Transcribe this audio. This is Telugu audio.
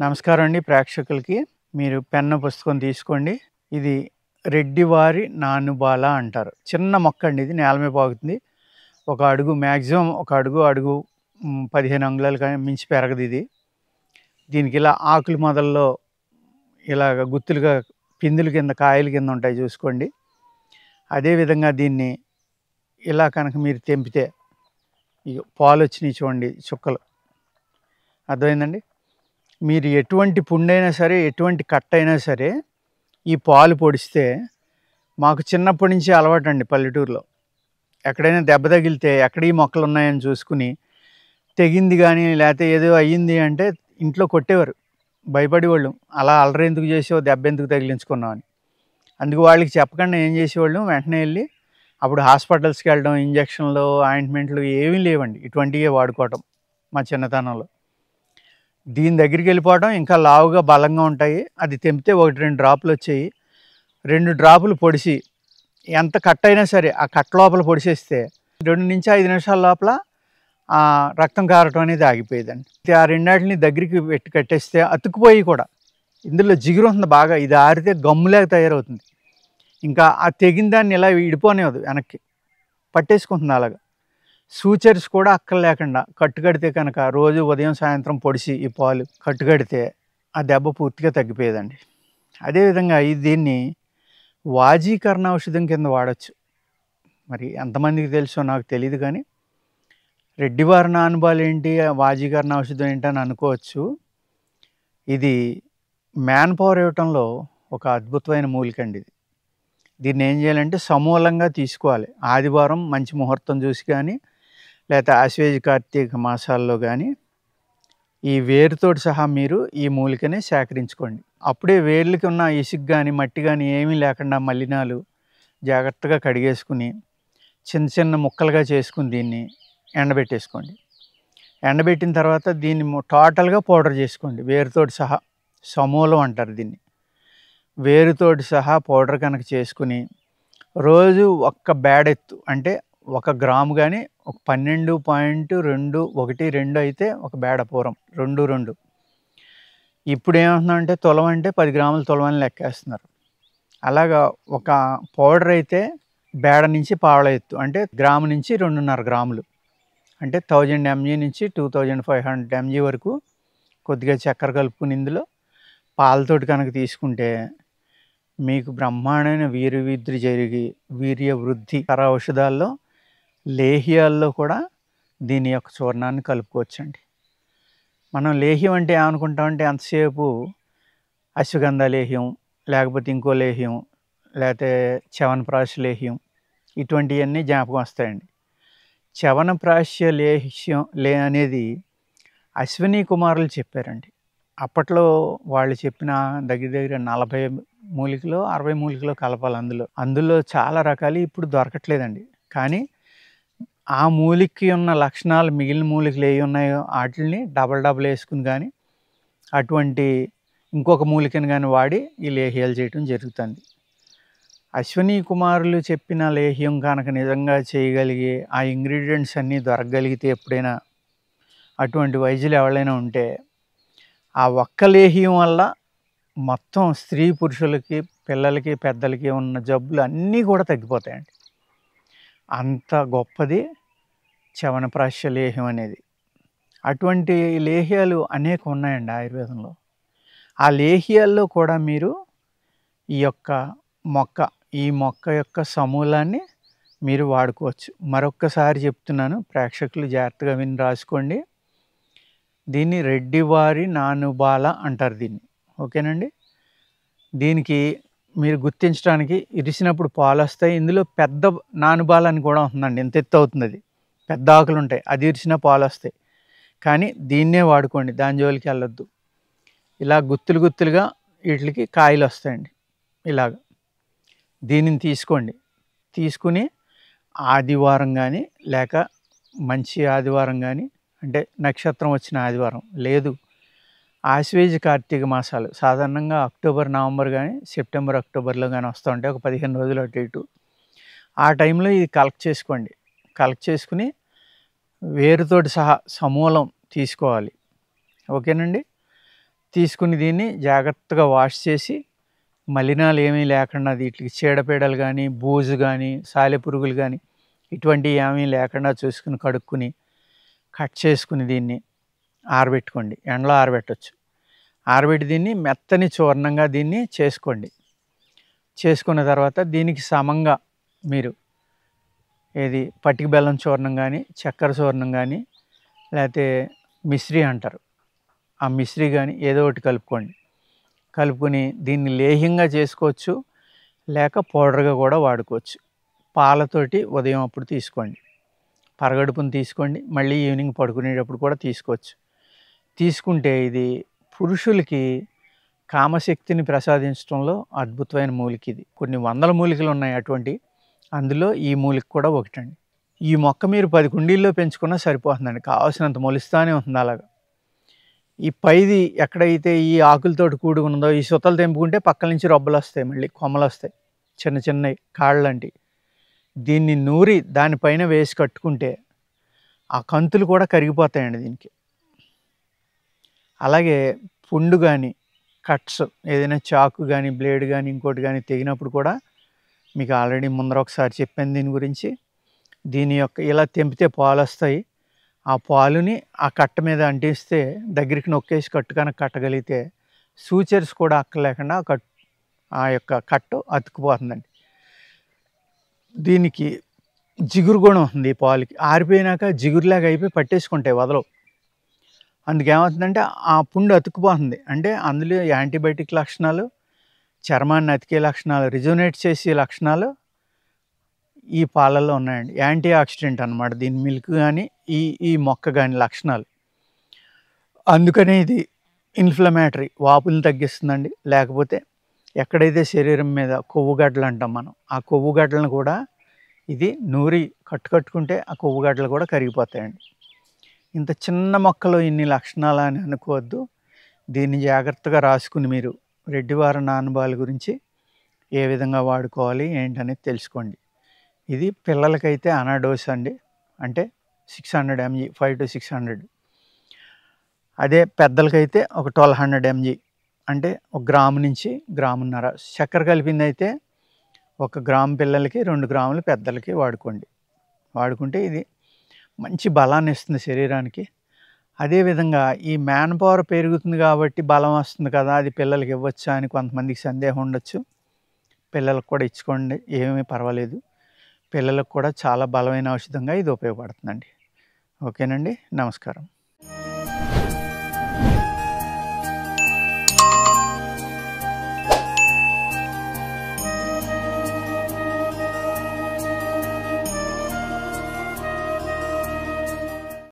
నమస్కారం అండి ప్రేక్షకులకి మీరు పెన్న పుస్తకం తీసుకోండి ఇది రెడ్డివారి నానుబాల అంటారు చిన్న మొక్క అండి ఇది నేల మీద పాగుతుంది ఒక అడుగు మ్యాక్సిమం ఒక అడుగు అడుగు పదిహేను అంగుళాలు కానీ మించి పెరగదు ఇది దీనికి ఇలా ఆకులు మొదల్లో ఇలాగ గుత్తులుగా పిందులు కింద కాయలు కింద ఉంటాయి చూసుకోండి అదేవిధంగా దీన్ని ఇలా కనుక మీరు తెంపితే పాలు వచ్చినాయి చూడండి చుక్కలు అర్థమైందండి మీరు ఎటువంటి పుండైనా సరే ఎటువంటి కట్ అయినా సరే ఈ పాలు పొడిస్తే మాకు చిన్నప్పటి నుంచి అలవాటు అండి పల్లెటూరులో ఎక్కడైనా దెబ్బ తగిలితే ఎక్కడ ఈ మొక్కలు ఉన్నాయని చూసుకుని తెగింది కానీ లేకపోతే ఏదో అయ్యింది అంటే ఇంట్లో కొట్టేవారు భయపడేవాళ్ళు అలా అలర ఎందుకు చేసావు దెబ్బ ఎందుకు తగిలించుకున్నావు అని అందుకు వాళ్ళకి చెప్పకుండా ఏం చేసేవాళ్ళు వెంటనే వెళ్ళి అప్పుడు హాస్పిటల్స్కి వెళ్ళడం ఇంజక్షన్లు ఆయింట్మెంట్లు ఏమీ లేవండి ఇటువంటివే వాడుకోవటం మా చిన్నతనంలో దీని దగ్గరికి వెళ్ళిపోవడం ఇంకా లావుగా బలంగా ఉంటాయి అది తెంపితే ఒకటి రెండు డ్రాపులు వచ్చాయి రెండు డ్రాపులు పొడిసి ఎంత కట్ అయినా సరే ఆ కట్ లోపల పొడిసేస్తే రెండు నుంచి ఐదు నిమిషాల లోపల రక్తం కారటం అనేది ఆగిపోయేదండి ఆ రెండాటిని దగ్గరికి పెట్టి కట్టేస్తే అతుక్కుపోయి కూడా ఇందులో జిగురు ఉంటుంది బాగా ఇది ఆరితే గమ్ములాగా తయారవుతుంది ఇంకా ఆ తెగిన దాన్ని ఇలా విడిపోనేది వెనక్కి పట్టేసుకుంటుంది అలాగా సూచర్స్ కూడా అక్కడ లేకుండా కట్టుకడితే కనుక రోజు ఉదయం సాయంత్రం పొడిసి ఈ పాలు కట్టుకడితే ఆ దెబ్బ పూర్తిగా తగ్గిపోయేదండి అదేవిధంగా ఈ దీన్ని వాజీకరణ ఔషధం కింద వాడచ్చు మరి ఎంతమందికి తెలుసో నాకు తెలియదు కానీ రెడ్డివారి నానుబాలు ఏంటి వాజీకరణ ఔషధం ఏంటి అని అనుకోవచ్చు ఇది మ్యాన్ పవర్ ఇవ్వటంలో ఒక అద్భుతమైన మూలికండి ఇది దీన్ని ఏం చేయాలంటే సమూలంగా తీసుకోవాలి ఆదివారం మంచి ముహూర్తం చూసి కానీ లేకపోతే ఆశ్వేజ కార్తీక మాసాల్లో కానీ ఈ వేరుతోటి సహా మీరు ఈ మూలికని సేకరించుకోండి అప్పుడే వేర్లకి ఉన్న ఇసుగు కానీ మట్టి కానీ ఏమీ లేకుండా మలినాలు జాగ్రత్తగా కడిగేసుకుని చిన్న చిన్న ముక్కలుగా చేసుకుని దీన్ని ఎండబెట్టేసుకోండి ఎండబెట్టిన తర్వాత దీన్ని టోటల్గా పౌడర్ చేసుకోండి వేరుతోటి సహా సమూలం అంటారు దీన్ని వేరుతోటి సహా పౌడర్ కనుక చేసుకుని రోజు ఒక్క బ్యాడెత్తు అంటే ఒక గ్రాము కానీ ఒక పన్నెండు పాయింట్ రెండు ఒకటి రెండు అయితే ఒక బేడ పూరం రెండు రెండు ఇప్పుడు అంటే తులం అంటే పది గ్రాముల తులమని లెక్కేస్తున్నారు అలాగా ఒక పౌడర్ అయితే బేడ నుంచి పావల ఎత్తు అంటే గ్రాము నుంచి రెండున్నర గ్రాములు అంటే థౌజండ్ ఎంజీ నుంచి two thousand five hundred mg వరకు కొద్దిగా చక్కెర కలుపుకుని ఇందులో పాలతోటి కనుక తీసుకుంటే మీకు బ్రహ్మాండమైన వీర్య విద్రి జరిగి వీర్య వృద్ధి కర ఔషధాల్లో లేహ్యాల్లో కూడా దీని యొక్క చూర్ణాన్ని కలుపుకోవచ్చండి మనం లేహ్యం అంటే ఏమనుకుంటామంటే అంతసేపు అశ్వగంధ లేహ్యం లేకపోతే ఇంకో లేహ్యం లేకపోతే చవనప్రాశ లేహ్యం ఇటువంటివన్నీ జ్ఞాపకం వస్తాయండి చవనప్రాశ్య లేహ్యం లే అనేది అశ్విని కుమారులు చెప్పారండి అప్పట్లో వాళ్ళు చెప్పిన దగ్గర దగ్గర నలభై మూలికలో అరవై మూలికలో కలపాలి అందులో అందులో చాలా రకాలు ఇప్పుడు దొరకట్లేదండి కానీ ఆ మూలికి ఉన్న లక్షణాలు మిగిలిన మూలికలు ఏవి ఉన్నాయో వాటిని డబల్ డబల్ వేసుకుని కానీ అటువంటి ఇంకొక మూలికను కానీ వాడి ఈ లేహ్యాలు చేయటం జరుగుతుంది అశ్విని కుమారులు చెప్పిన లేహ్యం కనుక నిజంగా చేయగలిగి ఆ ఇంగ్రీడియంట్స్ అన్నీ దొరకగలిగితే ఎప్పుడైనా అటువంటి వైద్యులు ఎవరైనా ఉంటే ఆ ఒక్క లేహ్యం వల్ల మొత్తం స్త్రీ పురుషులకి పిల్లలకి పెద్దలకి ఉన్న జబ్బులు అన్నీ కూడా తగ్గిపోతాయండి అంత గొప్పది చవనప్రాశ లేహ్యం అనేది అటువంటి లేహ్యాలు అనేక ఉన్నాయండి ఆయుర్వేదంలో ఆ లేహ్యాల్లో కూడా మీరు ఈ యొక్క మొక్క ఈ మొక్క యొక్క సమూలాన్ని మీరు వాడుకోవచ్చు మరొక్కసారి చెప్తున్నాను ప్రేక్షకులు జాగ్రత్తగా విని రాసుకోండి దీన్ని రెడ్డివారి నానుబాల అంటారు దీన్ని ఓకేనండి దీనికి మీరు గుర్తించడానికి ఇరిసినప్పుడు పాలు వస్తాయి ఇందులో పెద్ద నానుబాల్ అని కూడా ఉంటుందండి ఇంత ఎత్తు అవుతుంది అది పెద్ద ఆకులు ఉంటాయి అది ఇరిసినా పాలు వస్తాయి కానీ దీన్నే వాడుకోండి దాని జోలికి వెళ్ళొద్దు ఇలా గుత్తులు గుత్తులుగా వీటికి కాయలు వస్తాయండి ఇలాగ దీనిని తీసుకోండి తీసుకుని ఆదివారం కానీ లేక మంచి ఆదివారం కానీ అంటే నక్షత్రం వచ్చిన ఆదివారం లేదు ఆశ్వేజ కార్తీక మాసాలు సాధారణంగా అక్టోబర్ నవంబర్ కానీ సెప్టెంబర్ అక్టోబర్లో కానీ వస్తూ ఉంటాయి ఒక పదిహేను రోజులు అటు ఇటు ఆ టైంలో ఇది కలెక్ట్ చేసుకోండి కలెక్ట్ చేసుకుని వేరుతోటి సహా సమూలం తీసుకోవాలి ఓకేనండి తీసుకుని దీన్ని జాగ్రత్తగా వాష్ చేసి మలినాలు ఏమీ లేకుండా వీటికి చీడపీడలు కానీ బూజు కానీ సాలెపురుగులు కానీ ఇటువంటివి ఏమీ లేకుండా చూసుకుని కడుక్కుని కట్ చేసుకుని దీన్ని ఆరబెట్టుకోండి ఎండలో ఆరబెట్టచ్చు ఆరబెట్టి దీన్ని మెత్తని చూర్ణంగా దీన్ని చేసుకోండి చేసుకున్న తర్వాత దీనికి సమంగా మీరు ఏది పట్టిక బెల్లం చూర్ణం కానీ చక్కెర చూర్ణం కానీ లేకపోతే మిశ్రీ అంటారు ఆ మిశ్రీ కానీ ఏదో ఒకటి కలుపుకోండి కలుపుకొని దీన్ని లేహ్యంగా చేసుకోవచ్చు లేక పౌడర్గా కూడా వాడుకోవచ్చు పాలతోటి ఉదయం అప్పుడు తీసుకోండి పరగడుపుని తీసుకోండి మళ్ళీ ఈవినింగ్ పడుకునేటప్పుడు కూడా తీసుకోవచ్చు తీసుకుంటే ఇది పురుషులకి కామశక్తిని ప్రసాదించడంలో అద్భుతమైన మూలిక ఇది కొన్ని వందల మూలికలు ఉన్నాయి అటువంటి అందులో ఈ మూలిక కూడా ఒకటండి ఈ మొక్క మీరు పది కుండీల్లో పెంచుకున్నా సరిపోతుందండి కావాల్సినంత మొలుస్తానే ఉంటుంది అలాగా ఈ పైది ఎక్కడైతే ఈ ఆకులతో కూడి ఉన్నదో ఈ సుతలు తెంపుకుంటే పక్కల నుంచి రొబ్బలు వస్తాయి మళ్ళీ కొమ్మలు వస్తాయి చిన్న చిన్న కాళ్ళంటి దీన్ని నూరి దానిపైన వేసి కట్టుకుంటే ఆ కంతులు కూడా కరిగిపోతాయండి దీనికి అలాగే పుండు కానీ కట్స్ ఏదైనా చాకు కానీ బ్లేడ్ కానీ ఇంకోటి కానీ తెగినప్పుడు కూడా మీకు ఆల్రెడీ ముందర ఒకసారి చెప్పాను దీని గురించి దీని యొక్క ఇలా తెంపితే పాలు వస్తాయి ఆ పాలుని ఆ కట్ట మీద అంటిస్తే దగ్గరికి నొక్కేసి కనుక కట్టగలిగితే సూచర్స్ కూడా అక్కలేకుండా కట్ ఆ యొక్క కట్టు అతుక్కుపోతుందండి దీనికి జిగురు కూడా ఉంది పాలకి ఆరిపోయినాక జిగురులాగా అయిపోయి పట్టేసుకుంటాయి వదలవు అందుకేమవుతుందంటే ఆ పుండు అతుక్కుపోతుంది అంటే అందులో యాంటీబయాటిక్ లక్షణాలు చర్మాన్ని అతికే లక్షణాలు రిజోనేట్ చేసే లక్షణాలు ఈ పాలల్లో ఉన్నాయండి యాంటీ ఆక్సిడెంట్ అనమాట దీని మిల్క్ కానీ ఈ ఈ మొక్క కానీ లక్షణాలు అందుకనే ఇది ఇన్ఫ్లమేటరీ వాపులు తగ్గిస్తుందండి లేకపోతే ఎక్కడైతే శరీరం మీద కొవ్వుగడ్డలు అంటాం మనం ఆ కొవ్వుగడ్డలను కూడా ఇది నూరి కట్టుకట్టుకుంటే ఆ కొవ్వుగడ్డలు కూడా కరిగిపోతాయండి ఇంత చిన్న మొక్కలో ఇన్ని లక్షణాలు అని అనుకోవద్దు దీన్ని జాగ్రత్తగా రాసుకుని మీరు రెడ్డివార నానుబాల గురించి ఏ విధంగా వాడుకోవాలి ఏంటనేది తెలుసుకోండి ఇది పిల్లలకైతే అనాడోస్ అండి అంటే six hundred mg five to six hundred అదే పెద్దలకైతే ఒక ట్వెల్వ్ హండ్రెడ్ ఎంజీ అంటే ఒక గ్రాము నుంచి గ్రామున్నర చక్కెర కలిపింది అయితే ఒక గ్రామ్ పిల్లలకి రెండు గ్రాములు పెద్దలకి వాడుకోండి వాడుకుంటే ఇది మంచి బలాన్ని ఇస్తుంది శరీరానికి అదేవిధంగా ఈ మ్యాన్ పవర్ పెరుగుతుంది కాబట్టి బలం వస్తుంది కదా అది పిల్లలకి ఇవ్వచ్చా అని కొంతమందికి సందేహం ఉండొచ్చు పిల్లలకు కూడా ఇచ్చుకోండి ఏమీ పర్వాలేదు పిల్లలకు కూడా చాలా బలమైన ఔషధంగా ఇది ఉపయోగపడుతుందండి ఓకేనండి నమస్కారం